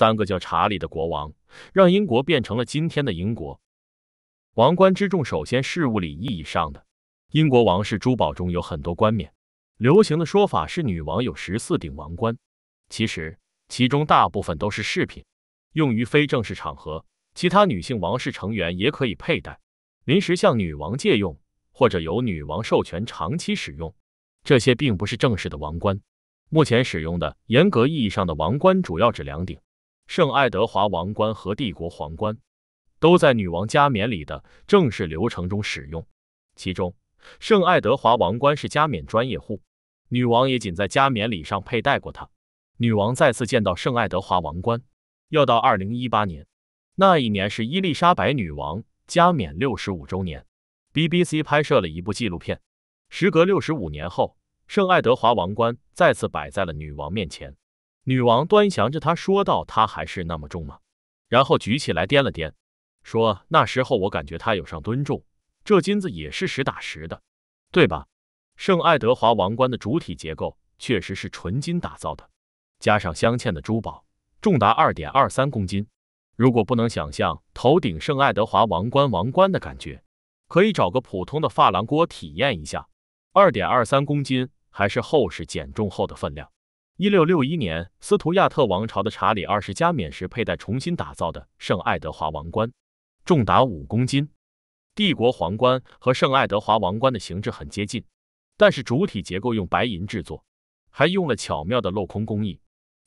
三个叫查理的国王让英国变成了今天的英国。王冠之重首先是物理意义上的。英国王室珠宝中有很多冠冕，流行的说法是女王有十四顶王冠，其实其中大部分都是饰品，用于非正式场合。其他女性王室成员也可以佩戴，临时向女王借用，或者由女王授权长期使用。这些并不是正式的王冠。目前使用的严格意义上的王冠主要指两顶。圣爱德华王冠和帝国皇冠都在女王加冕礼的正式流程中使用，其中圣爱德华王冠是加冕专业户，女王也仅在加冕礼上佩戴过它。女王再次见到圣爱德华王冠，要到2018年，那一年是伊丽莎白女王加冕65周年。BBC 拍摄了一部纪录片，时隔65年后，圣爱德华王冠再次摆在了女王面前。女王端详着他说道：“他还是那么重吗？”然后举起来掂了掂，说：“那时候我感觉他有上吨重，这金子也是实打实的，对吧？”圣爱德华王冠的主体结构确实是纯金打造的，加上镶嵌的珠宝，重达二点二三公斤。如果不能想象头顶圣爱德华王冠王冠的感觉，可以找个普通的发廊给我体验一下。二点二三公斤还是后世减重后的分量。一六六一年，斯图亚特王朝的查理二世加冕时佩戴重新打造的圣爱德华王冠，重达五公斤。帝国皇冠和圣爱德华王冠的形制很接近，但是主体结构用白银制作，还用了巧妙的镂空工艺，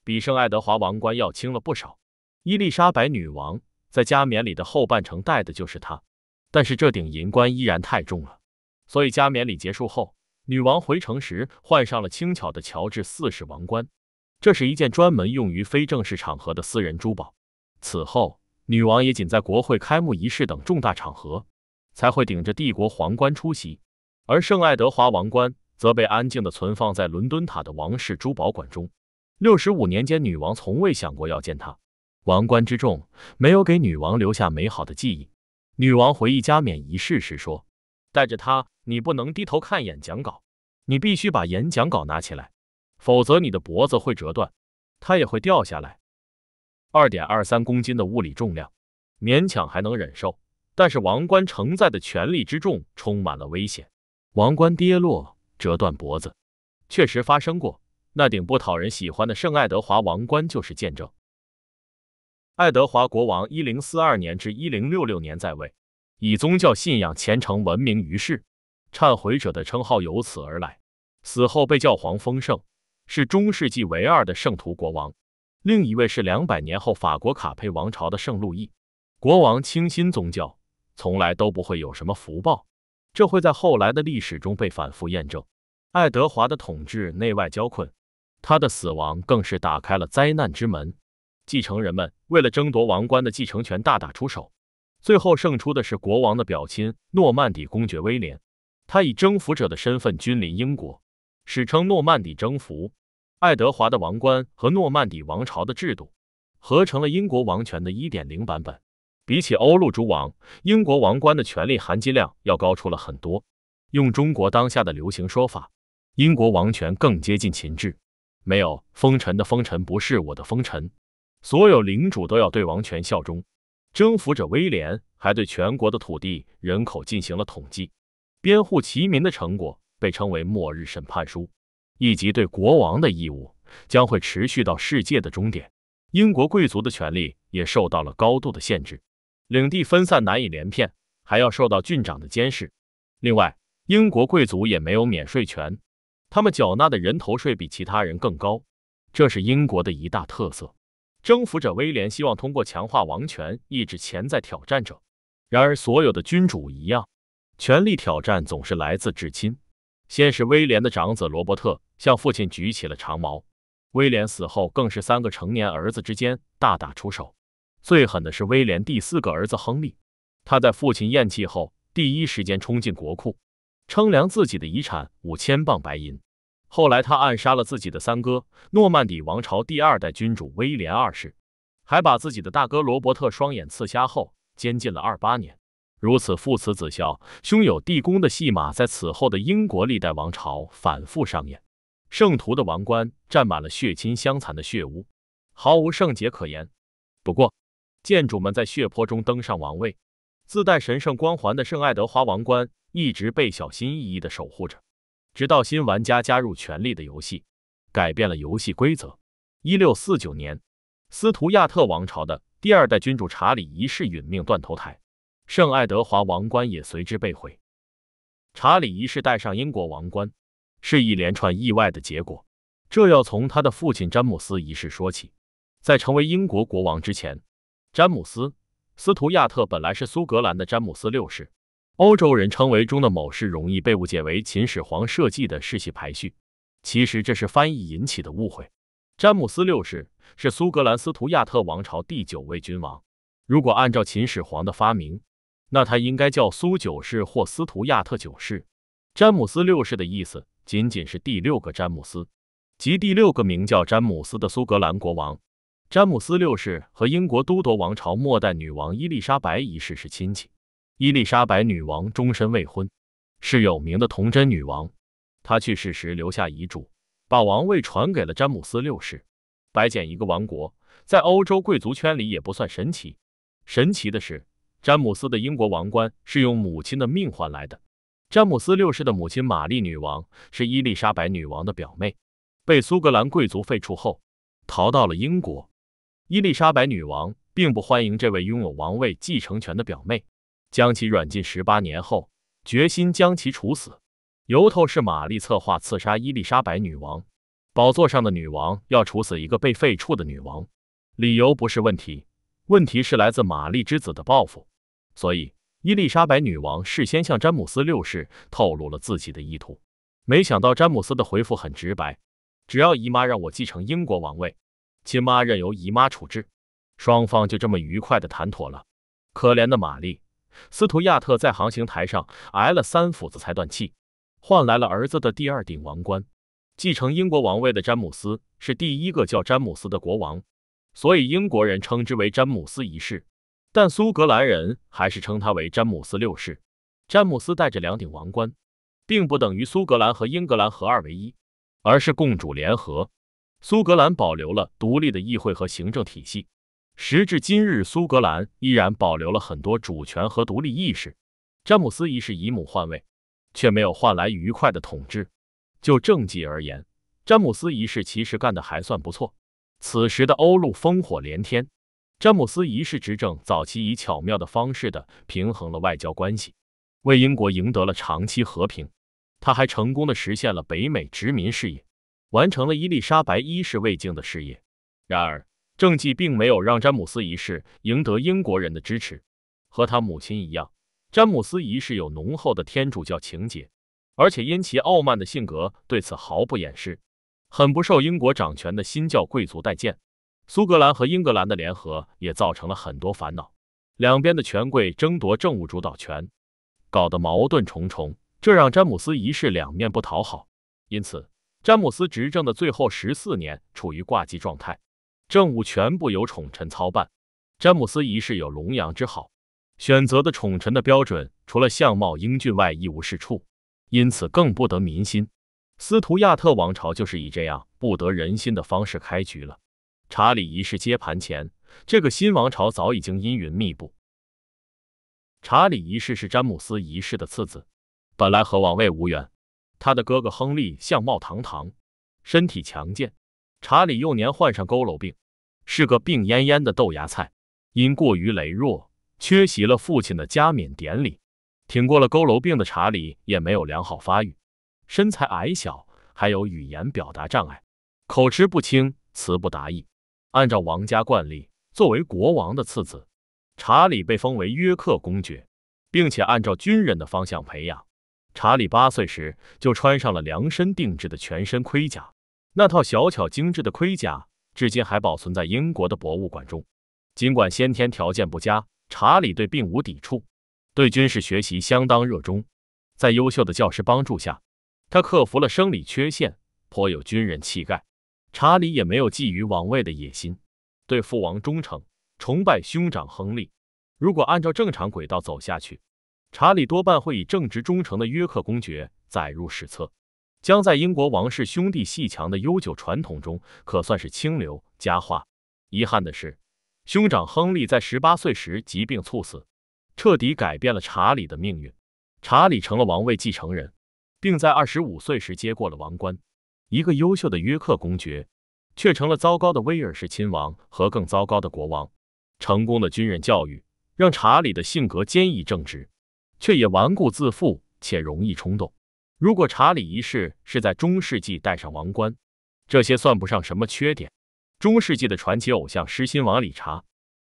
比圣爱德华王冠要轻了不少。伊丽莎白女王在加冕礼的后半程戴的就是它，但是这顶银冠依然太重了，所以加冕礼结束后。女王回城时换上了轻巧的乔治四世王冠，这是一件专门用于非正式场合的私人珠宝。此后，女王也仅在国会开幕仪式等重大场合才会顶着帝国皇冠出席，而圣爱德华王冠则被安静地存放在伦敦塔的王室珠宝馆中。六十五年间，女王从未想过要见他。王冠之重没有给女王留下美好的记忆。女王回忆加冕仪式时说：“带着它，你不能低头看一眼讲稿。”你必须把演讲稿拿起来，否则你的脖子会折断，它也会掉下来。二点二三公斤的物理重量，勉强还能忍受，但是王冠承载的权力之重充满了危险。王冠跌落折断脖子，确实发生过。那顶不讨人喜欢的圣爱德华王冠就是见证。爱德华国王一零四二年至一零六六年在位，以宗教信仰虔诚闻名于世。忏悔者的称号由此而来，死后被教皇封圣，是中世纪唯二的圣徒国王。另一位是两百年后法国卡佩王朝的圣路易。国王倾心宗教，从来都不会有什么福报，这会在后来的历史中被反复验证。爱德华的统治内外交困，他的死亡更是打开了灾难之门。继承人们为了争夺王冠的继承权大打出手，最后胜出的是国王的表亲诺曼底公爵威廉。他以征服者的身份君临英国，史称诺曼底征服。爱德华的王冠和诺曼底王朝的制度，合成了英国王权的1.0版本。比起欧陆诸王，英国王冠的权力含金量要高出了很多。用中国当下的流行说法，英国王权更接近秦制，没有封臣的封臣不是我的封臣，所有领主都要对王权效忠。征服者威廉还对全国的土地人口进行了统计。边户齐民的成果被称为《末日审判书》，以及对国王的义务将会持续到世界的终点。英国贵族的权利也受到了高度的限制，领地分散难以连片，还要受到郡长的监视。另外，英国贵族也没有免税权，他们缴纳的人头税比其他人更高，这是英国的一大特色。征服者威廉希望通过强化王权抑制潜在挑战者，然而所有的君主一样。权力挑战总是来自至亲。先是威廉的长子罗伯特向父亲举起了长矛。威廉死后，更是三个成年儿子之间大打出手。最狠的是威廉第四个儿子亨利，他在父亲咽气后第一时间冲进国库，称量自己的遗产五千磅白银。后来他暗杀了自己的三哥诺曼底王朝第二代君主威廉二世，还把自己的大哥罗伯特双眼刺瞎后监禁了二八年。如此父慈子孝、兄友弟恭的戏码，在此后的英国历代王朝反复上演。圣徒的王冠沾满了血亲相残的血污，毫无圣洁可言。不过，建主们在血泊中登上王位，自带神圣光环的圣爱德华王冠一直被小心翼翼地守护着，直到新玩家加入权力的游戏，改变了游戏规则。一六四九年，斯图亚特王朝的第二代君主查理一世殒命断头台。圣爱德华王冠也随之被毁。查理一世戴上英国王冠，是一连串意外的结果。这要从他的父亲詹姆斯一世说起。在成为英国国王之前，詹姆斯·斯图亚特本来是苏格兰的詹姆斯六世，欧洲人称为中的某世，容易被误解为秦始皇设计的世系排序。其实这是翻译引起的误会。詹姆斯六世是苏格兰斯图亚特王朝第九位君王。如果按照秦始皇的发明，那他应该叫苏九世或斯图亚特九世，詹姆斯六世的意思仅仅是第六个詹姆斯，即第六个名叫詹姆斯的苏格兰国王。詹姆斯六世和英国都铎王朝末代女王伊丽莎白一世是亲戚。伊丽莎白女王终身未婚，是有名的童贞女王。她去世时留下遗嘱，把王位传给了詹姆斯六世。白捡一个王国，在欧洲贵族圈里也不算神奇。神奇的是。詹姆斯的英国王冠是用母亲的命换来的。詹姆斯六世的母亲玛丽女王是伊丽莎白女王的表妹，被苏格兰贵族废黜后，逃到了英国。伊丽莎白女王并不欢迎这位拥有王位继承权的表妹，将其软禁十八年后，决心将其处死，由头是玛丽策划刺杀伊丽莎白女王，宝座上的女王要处死一个被废黜的女王，理由不是问题，问题是来自玛丽之子的报复。所以，伊丽莎白女王事先向詹姆斯六世透露了自己的意图，没想到詹姆斯的回复很直白：“只要姨妈让我继承英国王位，亲妈任由姨妈处置。”双方就这么愉快地谈妥了。可怜的玛丽·斯图亚特在航行台上挨了三斧子才断气，换来了儿子的第二顶王冠。继承英国王位的詹姆斯是第一个叫詹姆斯的国王，所以英国人称之为詹姆斯一世。但苏格兰人还是称他为詹姆斯六世。詹姆斯带着两顶王冠，并不等于苏格兰和英格兰合二为一，而是共主联合。苏格兰保留了独立的议会和行政体系，时至今日，苏格兰依然保留了很多主权和独立意识。詹姆斯一世以母换位，却没有换来愉快的统治。就政绩而言，詹姆斯一世其实干得还算不错。此时的欧陆烽火连天。詹姆斯一世执政早期以巧妙的方式的平衡了外交关系，为英国赢得了长期和平。他还成功的实现了北美殖民事业，完成了伊丽莎白一世未竟的事业。然而，政绩并没有让詹姆斯一世赢得英国人的支持。和他母亲一样，詹姆斯一世有浓厚的天主教情结，而且因其傲慢的性格对此毫不掩饰，很不受英国掌权的新教贵族待见。苏格兰和英格兰的联合也造成了很多烦恼，两边的权贵争夺政务主导权，搞得矛盾重重，这让詹姆斯一世两面不讨好。因此，詹姆斯执政的最后十四年处于挂机状态，政务全部由宠臣操办。詹姆斯一世有龙阳之好，选择的宠臣的标准除了相貌英俊外一无是处，因此更不得民心。斯图亚特王朝就是以这样不得人心的方式开局了。查理一世接盘前，这个新王朝早已经阴云密布。查理一世是詹姆斯一世的次子，本来和王位无缘。他的哥哥亨利相貌堂堂，身体强健。查理幼年患上佝偻病，是个病恹恹的豆芽菜。因过于羸弱，缺席了父亲的加冕典礼。挺过了佝偻病的查理也没有良好发育，身材矮小，还有语言表达障碍，口吃不清，词不达意。按照王家惯例，作为国王的次子，查理被封为约克公爵，并且按照军人的方向培养。查理八岁时就穿上了量身定制的全身盔甲，那套小巧精致的盔甲至今还保存在英国的博物馆中。尽管先天条件不佳，查理对并无抵触，对军事学习相当热衷。在优秀的教师帮助下，他克服了生理缺陷，颇有军人气概。查理也没有觊觎王位的野心，对父王忠诚，崇拜兄长亨利。如果按照正常轨道走下去，查理多半会以正直忠诚的约克公爵载入史册，将在英国王室兄弟阋强的悠久传统中可算是清流佳话。遗憾的是，兄长亨利在十八岁时疾病猝死，彻底改变了查理的命运。查理成了王位继承人，并在二十五岁时接过了王冠。一个优秀的约克公爵，却成了糟糕的威尔士亲王和更糟糕的国王。成功的军人教育让查理的性格坚毅正直，却也顽固自负且容易冲动。如果查理一世是在中世纪戴上王冠，这些算不上什么缺点。中世纪的传奇偶像失心王理查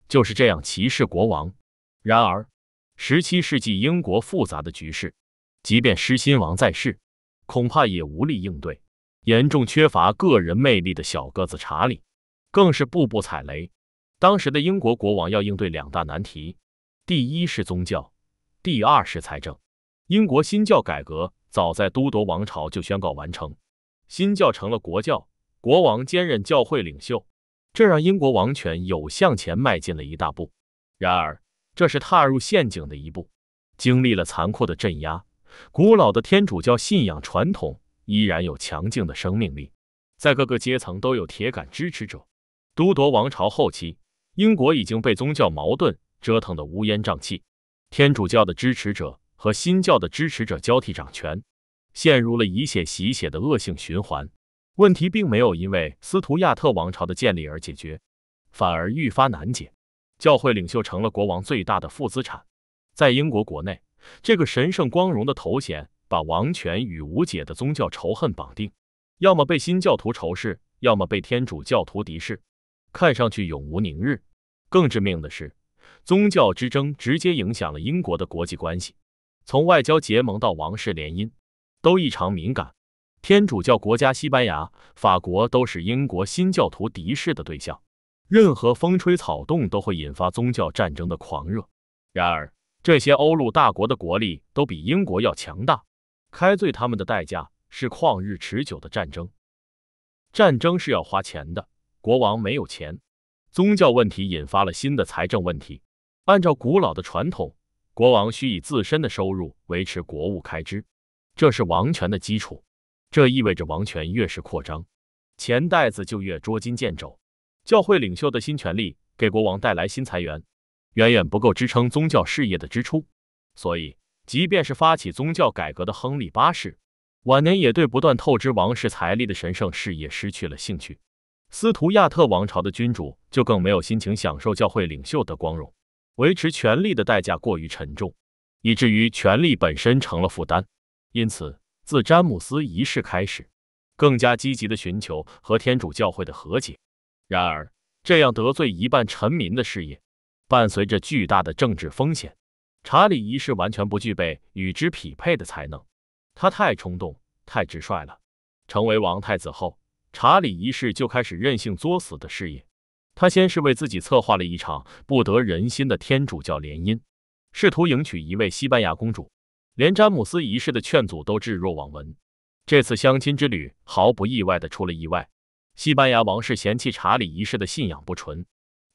就是这样歧视国王。然而，十七世纪英国复杂的局势，即便失心王在世，恐怕也无力应对。严重缺乏个人魅力的小个子查理，更是步步踩雷。当时的英国国王要应对两大难题：第一是宗教，第二是财政。英国新教改革早在都铎王朝就宣告完成，新教成了国教，国王兼任教会领袖，这让英国王权有向前迈进了一大步。然而，这是踏入陷阱的一步。经历了残酷的镇压，古老的天主教信仰传统。依然有强劲的生命力，在各个阶层都有铁杆支持者。都铎王朝后期，英国已经被宗教矛盾折腾得乌烟瘴气，天主教的支持者和新教的支持者交替掌权，陷入了以血洗血的恶性循环。问题并没有因为斯图亚特王朝的建立而解决，反而愈发难解。教会领袖成了国王最大的负资产，在英国国内，这个神圣光荣的头衔。把王权与无解的宗教仇恨绑定，要么被新教徒仇视，要么被天主教徒敌视，看上去永无宁日。更致命的是，宗教之争直接影响了英国的国际关系，从外交结盟到王室联姻，都异常敏感。天主教国家西班牙、法国都是英国新教徒敌视的对象，任何风吹草动都会引发宗教战争的狂热。然而，这些欧陆大国的国力都比英国要强大。开罪他们的代价是旷日持久的战争。战争是要花钱的，国王没有钱。宗教问题引发了新的财政问题。按照古老的传统，国王需以自身的收入维持国务开支，这是王权的基础。这意味着王权越是扩张，钱袋子就越捉襟见肘。教会领袖的新权力给国王带来新财源，远远不够支撑宗教事业的支出，所以。即便是发起宗教改革的亨利八世，晚年也对不断透支王室财力的神圣事业失去了兴趣。斯图亚特王朝的君主就更没有心情享受教会领袖的光荣，维持权力的代价过于沉重，以至于权力本身成了负担。因此，自詹姆斯一世开始，更加积极地寻求和天主教会的和解。然而，这样得罪一半臣民的事业，伴随着巨大的政治风险。查理一世完全不具备与之匹配的才能，他太冲动、太直率了。成为王太子后，查理一世就开始任性作死的事业。他先是为自己策划了一场不得人心的天主教联姻，试图迎娶一位西班牙公主，连詹姆斯一世的劝阻都置若罔闻。这次相亲之旅毫不意外的出了意外，西班牙王室嫌弃查理一世的信仰不纯，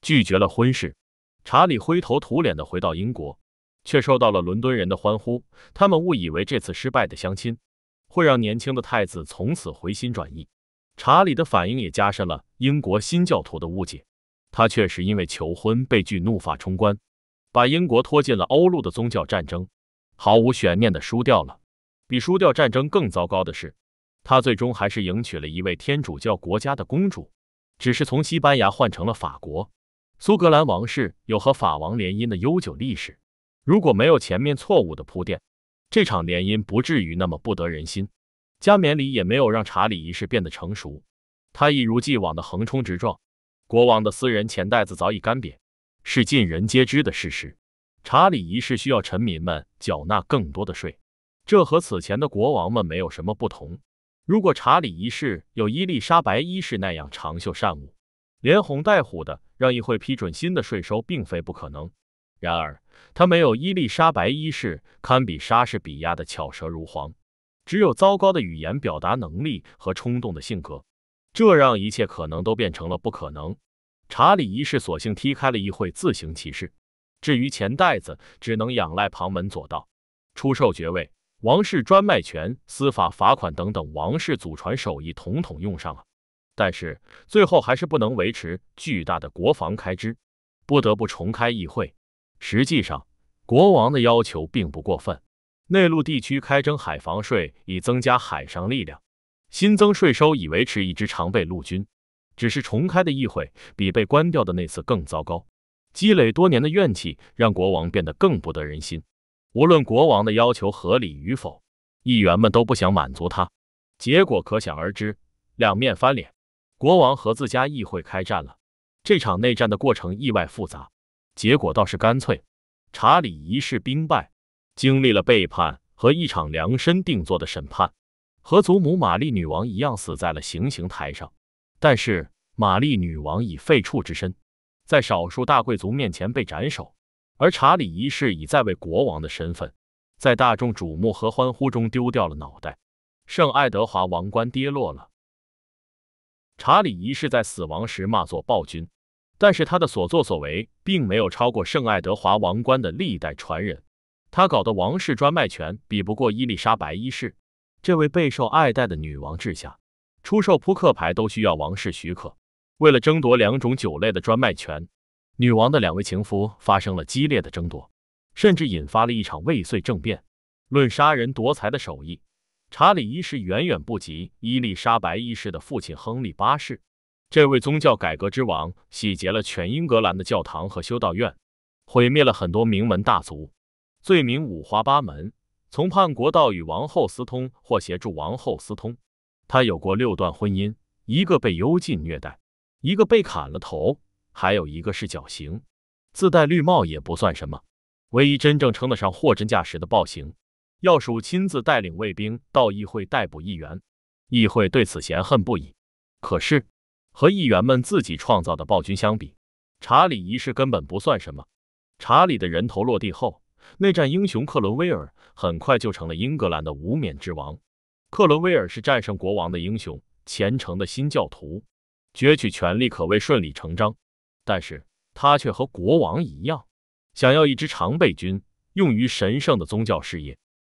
拒绝了婚事。查理灰头土脸的回到英国。却受到了伦敦人的欢呼，他们误以为这次失败的相亲会让年轻的太子从此回心转意。查理的反应也加深了英国新教徒的误解。他确实因为求婚被拒怒发冲冠，把英国拖进了欧陆的宗教战争，毫无悬念的输掉了。比输掉战争更糟糕的是，他最终还是迎娶了一位天主教国家的公主，只是从西班牙换成了法国。苏格兰王室有和法王联姻的悠久历史。如果没有前面错误的铺垫，这场联姻不至于那么不得人心。加冕礼也没有让查理一世变得成熟，他一如既往的横冲直撞。国王的私人钱袋子早已干瘪，是尽人皆知的事实。查理一世需要臣民们缴纳更多的税，这和此前的国王们没有什么不同。如果查理一世有伊丽莎白一世那样长袖善舞，连哄带唬的让议会批准新的税收，并非不可能。然而。他没有伊丽莎白一世堪比莎士比亚的巧舌如簧，只有糟糕的语言表达能力和冲动的性格，这让一切可能都变成了不可能。查理一世索性踢开了议会，自行其事。至于钱袋子，只能仰赖旁门左道，出售爵位、王室专卖权、司法罚款等等王室祖传手艺统统用上了，但是最后还是不能维持巨大的国防开支，不得不重开议会。实际上，国王的要求并不过分。内陆地区开征海防税，以增加海上力量；新增税收以维持一支常备陆军。只是重开的议会比被关掉的那次更糟糕。积累多年的怨气让国王变得更不得人心。无论国王的要求合理与否，议员们都不想满足他。结果可想而知，两面翻脸，国王和自家议会开战了。这场内战的过程意外复杂。结果倒是干脆，查理一世兵败，经历了背叛和一场量身定做的审判，和祖母玛丽女王一样死在了行刑台上。但是玛丽女王以废黜之身，在少数大贵族面前被斩首，而查理一世以在位国王的身份，在大众瞩目和欢呼中丢掉了脑袋，圣爱德华王冠跌落了。查理一世在死亡时骂作暴君。但是他的所作所为并没有超过圣爱德华王冠的历代传人，他搞的王室专卖权比不过伊丽莎白一世这位备受爱戴的女王治下，出售扑克牌都需要王室许可。为了争夺两种酒类的专卖权，女王的两位情夫发生了激烈的争夺，甚至引发了一场未遂政变。论杀人夺财的手艺，查理一世远远不及伊丽莎白一世的父亲亨利八世。这位宗教改革之王洗劫了全英格兰的教堂和修道院，毁灭了很多名门大族，罪名五花八门，从叛国到与王后私通或协助王后私通。他有过六段婚姻，一个被幽禁虐待，一个被砍了头，还有一个是绞刑。自带绿帽也不算什么，唯一真正称得上货真价实的暴行，要数亲自带领卫兵到议会逮捕议员，议会对此嫌恨不已。可是。和议员们自己创造的暴君相比，查理一世根本不算什么。查理的人头落地后，内战英雄克伦威尔很快就成了英格兰的无冕之王。克伦威尔是战胜国王的英雄，虔诚的新教徒，攫取权力可谓顺理成章。但是他却和国王一样，想要一支常备军用于神圣的宗教事业。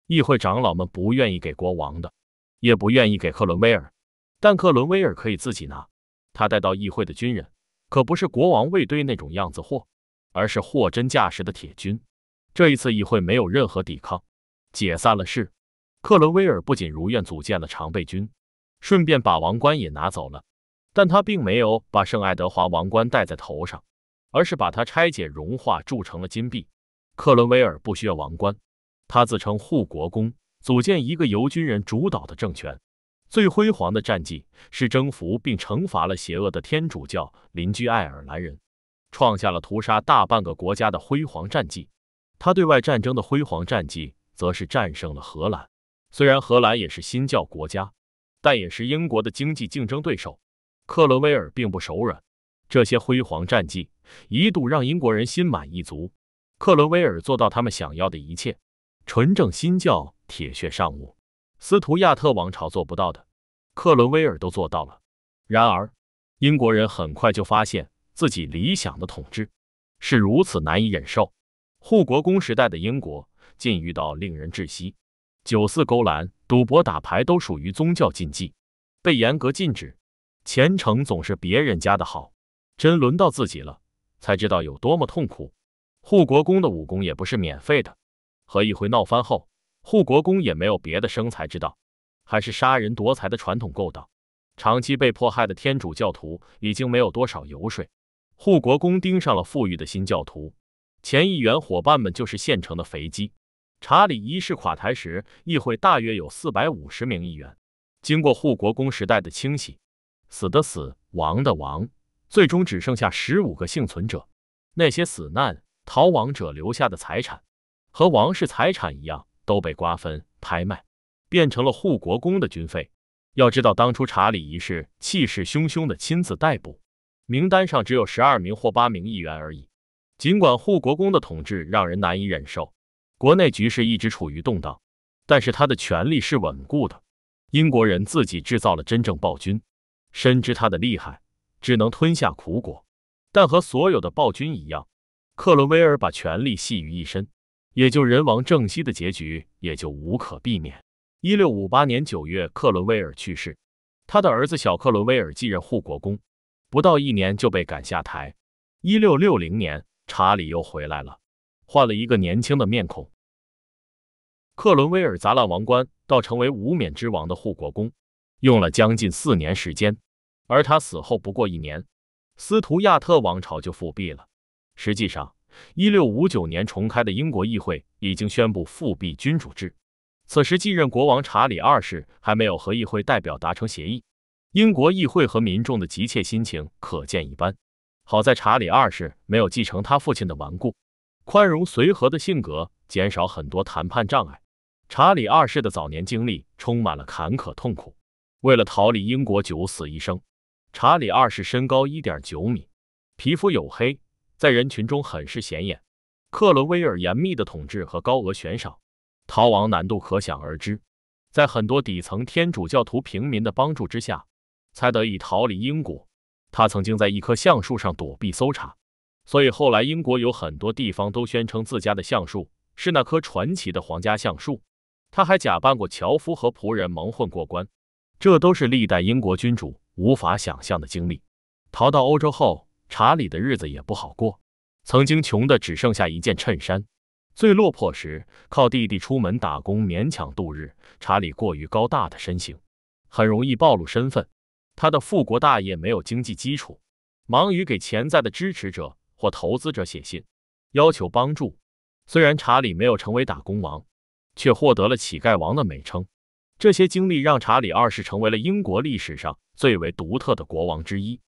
议会长老们不愿意给国王的，也不愿意给克伦威尔，但克伦威尔可以自己拿。他带到议会的军人，可不是国王卫队那种样子货，而是货真价实的铁军。这一次议会没有任何抵抗，解散了事。克伦威尔不仅如愿组建了常备军，顺便把王冠也拿走了。但他并没有把圣爱德华王冠戴在头上，而是把它拆解、融化、铸成了金币。克伦威尔不需要王冠，他自称护国公，组建一个由军人主导的政权。最辉煌的战绩是征服并惩罚了邪恶的天主教邻居爱尔兰人，创下了屠杀大半个国家的辉煌战绩。他对外战争的辉煌战绩则是战胜了荷兰，虽然荷兰也是新教国家，但也是英国的经济竞争对手。克伦威尔并不手软，这些辉煌战绩一度让英国人心满意足。克伦威尔做到他们想要的一切，纯正新教，铁血尚武。斯图亚特王朝做不到的，克伦威尔都做到了。然而，英国人很快就发现自己理想的统治是如此难以忍受。护国公时代的英国禁欲到令人窒息，酒肆勾栏、赌博打牌都属于宗教禁忌，被严格禁止。虔诚总是别人家的好，真轮到自己了，才知道有多么痛苦。护国公的武功也不是免费的，和议会闹翻后。护国公也没有别的生财之道，还是杀人夺财的传统勾当。长期被迫害的天主教徒已经没有多少油水，护国公盯上了富裕的新教徒。前议员伙伴们就是现成的肥鸡。查理一世垮台时，议会大约有四百五十名议员，经过护国公时代的清洗，死的死，亡的亡，最终只剩下十五个幸存者。那些死难逃亡者留下的财产，和王室财产一样。都被瓜分拍卖，变成了护国公的军费。要知道，当初查理一世气势汹汹的亲自逮捕，名单上只有十二名或八名议员而已。尽管护国公的统治让人难以忍受，国内局势一直处于动荡，但是他的权力是稳固的。英国人自己制造了真正暴君，深知他的厉害，只能吞下苦果。但和所有的暴君一样，克伦威尔把权力系于一身。也就人亡政息的结局也就无可避免。一六五八年九月，克伦威尔去世，他的儿子小克伦威尔继任护国公，不到一年就被赶下台。一六六零年，查理又回来了，换了一个年轻的面孔。克伦威尔砸烂王冠，到成为无冕之王的护国公，用了将近四年时间。而他死后不过一年，斯图亚特王朝就复辟了。实际上。一六五九年重开的英国议会已经宣布复辟君主制。此时继任国王查理二世还没有和议会代表达成协议，英国议会和民众的急切心情可见一斑。好在查理二世没有继承他父亲的顽固，宽容随和的性格减少很多谈判障碍。查理二世的早年经历充满了坎坷痛苦，为了逃离英国九死一生。查理二世身高一点九米，皮肤黝黑。在人群中很是显眼。克伦威尔严密的统治和高额悬赏，逃亡难度可想而知。在很多底层天主教徒平民的帮助之下，才得以逃离英国。他曾经在一棵橡树上躲避搜查，所以后来英国有很多地方都宣称自家的橡树是那棵传奇的皇家橡树。他还假扮过樵夫和仆人，蒙混过关。这都是历代英国君主无法想象的经历。逃到欧洲后。查理的日子也不好过，曾经穷的只剩下一件衬衫，最落魄时靠弟弟出门打工勉强度日。查理过于高大的身形，很容易暴露身份，他的富国大业没有经济基础，忙于给潜在的支持者或投资者写信，要求帮助。虽然查理没有成为打工王，却获得了乞丐王的美称。这些经历让查理二世成为了英国历史上最为独特的国王之一。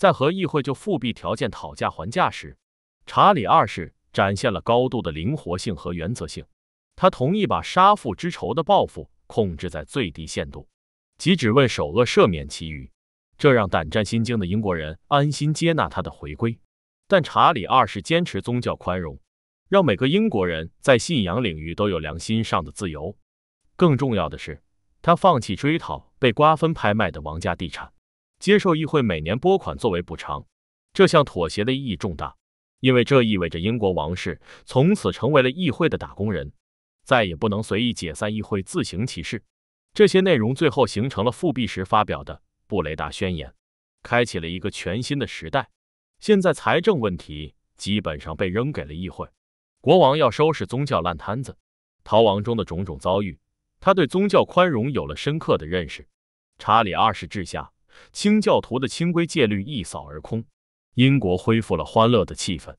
在和议会就复辟条件讨价还价时，查理二世展现了高度的灵活性和原则性。他同意把杀父之仇的报复控制在最低限度，即只为首恶，赦免其余。这让胆战心惊的英国人安心接纳他的回归。但查理二世坚持宗教宽容，让每个英国人在信仰领域都有良心上的自由。更重要的是，他放弃追讨被瓜分拍卖的王家地产。接受议会每年拨款作为补偿，这项妥协的意义重大，因为这意味着英国王室从此成为了议会的打工人，再也不能随意解散议会自行其事。这些内容最后形成了复辟时发表的布雷达宣言，开启了一个全新的时代。现在财政问题基本上被扔给了议会，国王要收拾宗教烂摊子。逃亡中的种种遭遇，他对宗教宽容有了深刻的认识。查理二世治下。清教徒的清规戒律一扫而空，英国恢复了欢乐的气氛。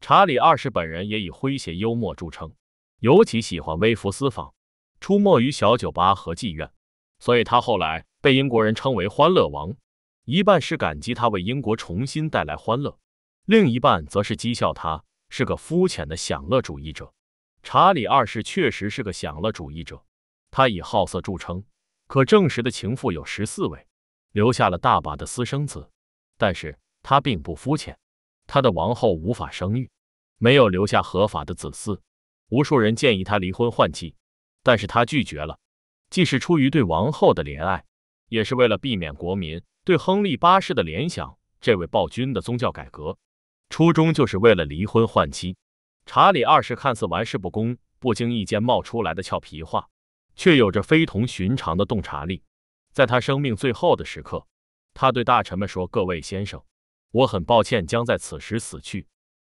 查理二世本人也以诙谐幽默著称，尤其喜欢微服私访，出没于小酒吧和妓院，所以他后来被英国人称为“欢乐王”。一半是感激他为英国重新带来欢乐，另一半则是讥笑他是个肤浅的享乐主义者。查理二世确实是个享乐主义者，他以好色著称，可证实的情妇有十四位。留下了大把的私生子，但是他并不肤浅。他的王后无法生育，没有留下合法的子嗣。无数人建议他离婚换妻，但是他拒绝了，既是出于对王后的怜爱，也是为了避免国民对亨利八世的联想。这位暴君的宗教改革初衷就是为了离婚换妻。查理二世看似玩世不恭、不经意间冒出来的俏皮话，却有着非同寻常的洞察力。在他生命最后的时刻，他对大臣们说：“各位先生，我很抱歉将在此时死去。”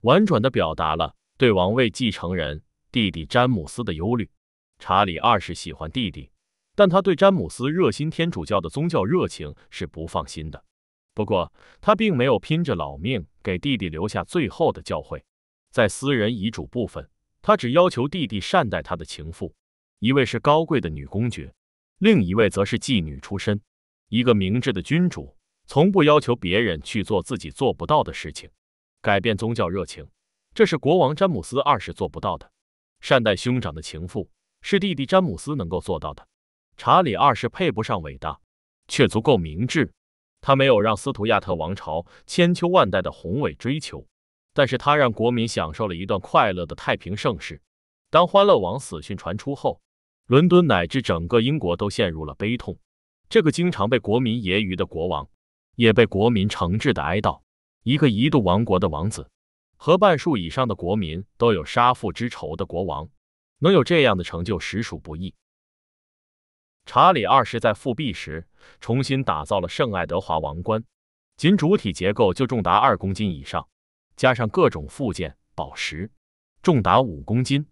婉转地表达了对王位继承人弟弟詹姆斯的忧虑。查理二世喜欢弟弟，但他对詹姆斯热心天主教的宗教热情是不放心的。不过，他并没有拼着老命给弟弟留下最后的教诲。在私人遗嘱部分，他只要求弟弟善待他的情妇，一位是高贵的女公爵。另一位则是妓女出身，一个明智的君主从不要求别人去做自己做不到的事情。改变宗教热情，这是国王詹姆斯二世做不到的；善待兄长的情妇，是弟弟詹姆斯能够做到的。查理二世配不上伟大，却足够明智。他没有让斯图亚特王朝千秋万代的宏伟追求，但是他让国民享受了一段快乐的太平盛世。当欢乐王死讯传出后。伦敦乃至整个英国都陷入了悲痛，这个经常被国民揶揄的国王，也被国民诚挚的哀悼。一个一度亡国的王子，和半数以上的国民都有杀父之仇的国王，能有这样的成就实属不易。查理二世在复辟时重新打造了圣爱德华王冠，仅主体结构就重达二公斤以上，加上各种附件宝石，重达五公斤。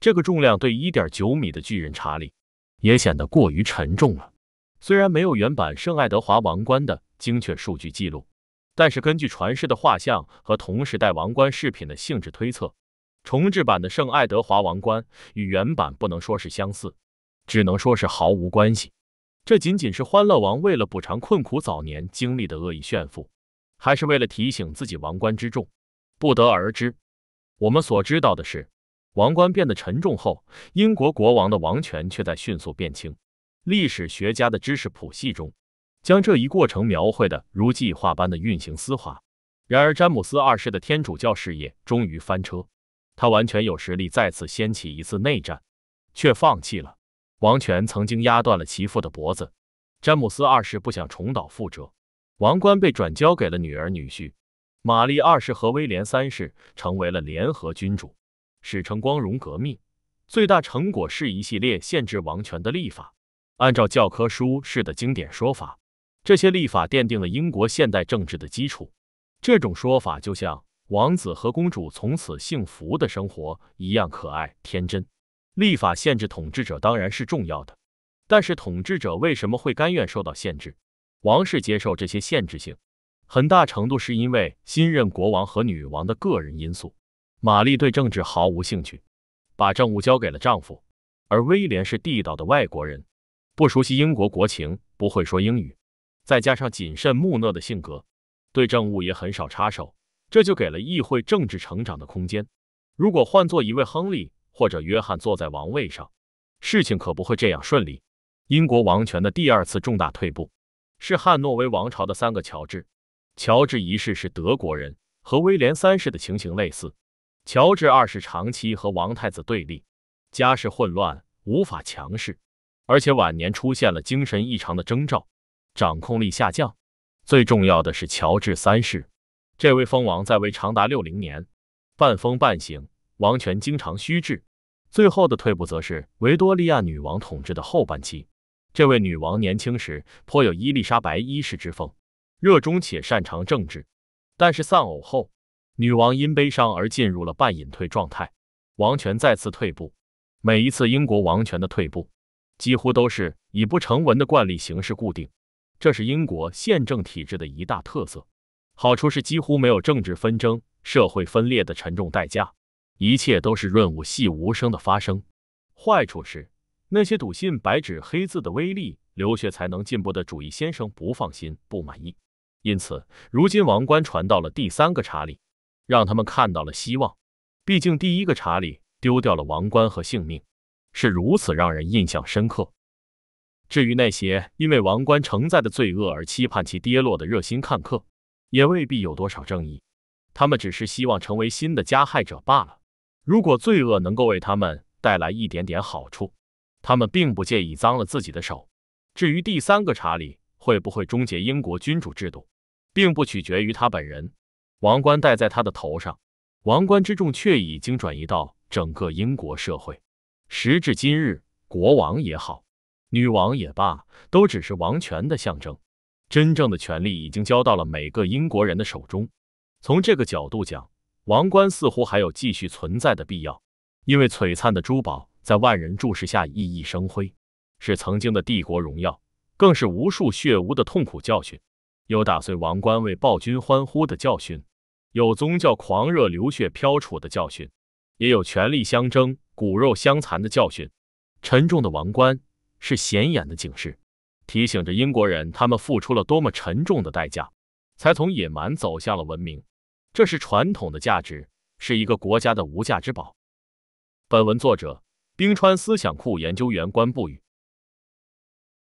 这个重量对一点九米的巨人查理也显得过于沉重了。虽然没有原版圣爱德华王冠的精确数据记录，但是根据传世的画像和同时代王冠饰品的性质推测，重置版的圣爱德华王冠与原版不能说是相似，只能说是毫无关系。这仅仅是欢乐王为了补偿困苦早年经历的恶意炫富，还是为了提醒自己王冠之重，不得而知。我们所知道的是。王冠变得沉重后，英国国王的王权却在迅速变轻。历史学家的知识谱系中，将这一过程描绘的如计划般的运行丝滑。然而，詹姆斯二世的天主教事业终于翻车，他完全有实力再次掀起一次内战，却放弃了王权。曾经压断了其父的脖子，詹姆斯二世不想重蹈覆辙。王冠被转交给了女儿女婿，玛丽二世和威廉三世成为了联合君主。史称光荣革命，最大成果是一系列限制王权的立法。按照教科书式的经典说法，这些立法奠定了英国现代政治的基础。这种说法就像王子和公主从此幸福的生活一样可爱天真。立法限制统治者当然是重要的，但是统治者为什么会甘愿受到限制？王室接受这些限制性，很大程度是因为新任国王和女王的个人因素。玛丽对政治毫无兴趣，把政务交给了丈夫，而威廉是地道的外国人，不熟悉英国国情，不会说英语，再加上谨慎木讷的性格，对政务也很少插手，这就给了议会政治成长的空间。如果换做一位亨利或者约翰坐在王位上，事情可不会这样顺利。英国王权的第二次重大退步，是汉诺威王朝的三个乔治。乔治一世是德国人，和威廉三世的情形类似。乔治二世长期和王太子对立，家世混乱，无法强势，而且晚年出现了精神异常的征兆，掌控力下降。最重要的是，乔治三世这位封王在位长达六零年，半疯半醒，王权经常虚掷。最后的退步则是维多利亚女王统治的后半期。这位女王年轻时颇有伊丽莎白一世之风，热衷且擅长政治，但是丧偶后。女王因悲伤而进入了半隐退状态，王权再次退步。每一次英国王权的退步，几乎都是以不成文的惯例形式固定，这是英国宪政体制的一大特色。好处是几乎没有政治纷争、社会分裂的沉重代价，一切都是润物细无声的发生。坏处是那些笃信白纸黑字的威力、流血才能进步的主义先生不放心、不满意。因此，如今王冠传到了第三个查理。让他们看到了希望，毕竟第一个查理丢掉了王冠和性命，是如此让人印象深刻。至于那些因为王冠承载的罪恶而期盼其跌落的热心看客，也未必有多少正义，他们只是希望成为新的加害者罢了。如果罪恶能够为他们带来一点点好处，他们并不介意脏了自己的手。至于第三个查理会不会终结英国君主制度，并不取决于他本人。王冠戴在他的头上，王冠之重却已经转移到整个英国社会。时至今日，国王也好，女王也罢，都只是王权的象征，真正的权力已经交到了每个英国人的手中。从这个角度讲，王冠似乎还有继续存在的必要，因为璀璨的珠宝在万人注视下熠熠生辉，是曾经的帝国荣耀，更是无数血污的痛苦教训，有打碎王冠为暴君欢呼的教训。有宗教狂热流血漂杵的教训，也有权力相争骨肉相残的教训。沉重的王冠是显眼的警示，提醒着英国人，他们付出了多么沉重的代价，才从野蛮走向了文明。这是传统的价值，是一个国家的无价之宝。本文作者：冰川思想库研究员关不语。